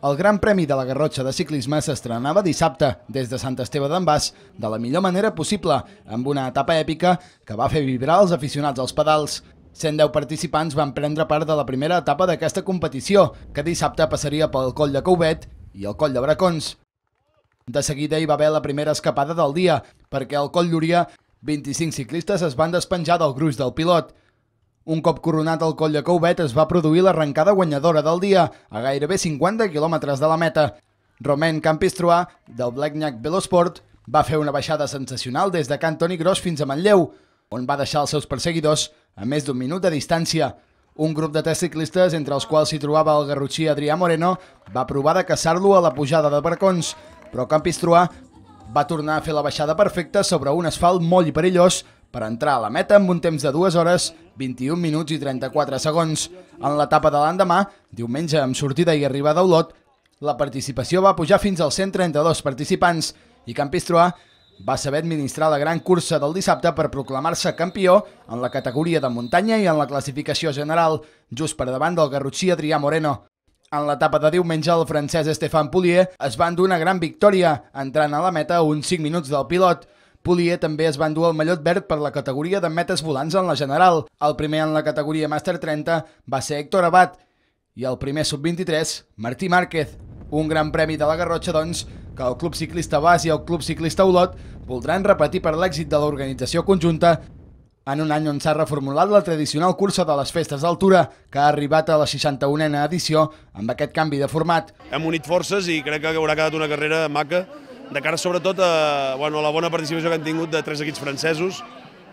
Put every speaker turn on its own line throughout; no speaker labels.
El Gran Premi de la Garrotxa de Ciclisme s'estrenava dissabte des de Sant Esteve d'en Bas de la millor manera possible, amb una etapa èpica que va fer vibrar els aficionats als pedals. 110 participants van prendre part de la primera etapa d'aquesta competició, que dissabte passaria pel Coll de Couvet i el Coll de Bracons. De seguida hi va haver la primera escapada del dia, perquè al Coll Lloria 25 ciclistes es van despenjar del gruix del pilot. Un cop coronat el coll de Couvet es va produir l'arrencada guanyadora del dia, a gairebé 50 quilòmetres de la meta. Romain Campistroa, del Blacknyack Velosport, va fer una baixada sensacional des de Can Toni Gros fins a Manlleu, on va deixar els seus perseguidors a més d'un minut de distància. Un grup de tres ciclistes, entre els quals s'hi trobava el garrotxí Adrià Moreno, va provar de caçar-lo a la pujada de Barcons, però Campistroa va tornar a fer la baixada perfecta sobre un asfalt molt perillós per entrar a la meta amb un temps de 2 hores, 21 minuts i 34 segons. En l'etapa de l'endemà, diumenge amb sortida i arribada a Olot, la participació va pujar fins als 132 participants i Campistroa va saber administrar la gran cursa del dissabte per proclamar-se campió en la categoria de muntanya i en la classificació general, just per davant del garrotxí Adrià Moreno. En l'etapa de diumenge, el francès Stéphane Poulier es va endur una gran victòria, entrant a la meta a uns 5 minuts del pilot. Polier també es va endur el mallot verd per la categoria de metes volants en la general. El primer en la categoria Màster 30 va ser Héctor Abad i el primer sub-23, Martí Márquez. Un gran premi de la Garrotxa, doncs, que el Club Ciclista Bas i el Club Ciclista Olot voldran repetir per l'èxit de l'organització conjunta en un any on s'ha reformulat la tradicional cursa de les festes d'altura, que ha arribat a la 61a edició amb aquest canvi de format.
Hem unit forces i crec que haurà quedat una carrera maca de cara sobretot a, bueno, a la bona participació que han tingut de tres equips francesos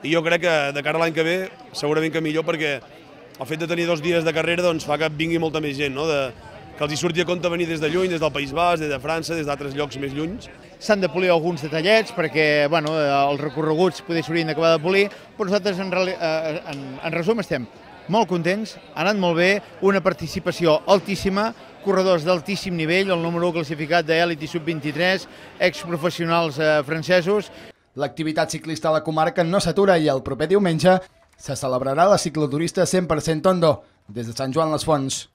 i jo crec que de cara a l'any que ve segurament que millor perquè el fet de tenir dos dies de carrera doncs, fa que vingui molta més gent, no? de, que els hi surti a compte venir des de lluny, des del País Basc, des de França, des d'altres llocs més lluny. S'han de polir alguns
detallets perquè bueno, eh, els recorreguts poder s'haurien d'acabar de polir, però nosaltres en, eh, en, en resum estem molt contents, ha anat molt bé, una participació altíssima, corredors d'altíssim nivell, el número 1 classificat d'Elit i Sub-23, exprofessionals eh, francesos. L'activitat ciclista a la comarca no s'atura i el proper diumenge se celebrarà la cicloturista 100% Tondo, des de Sant Joan les Fonts.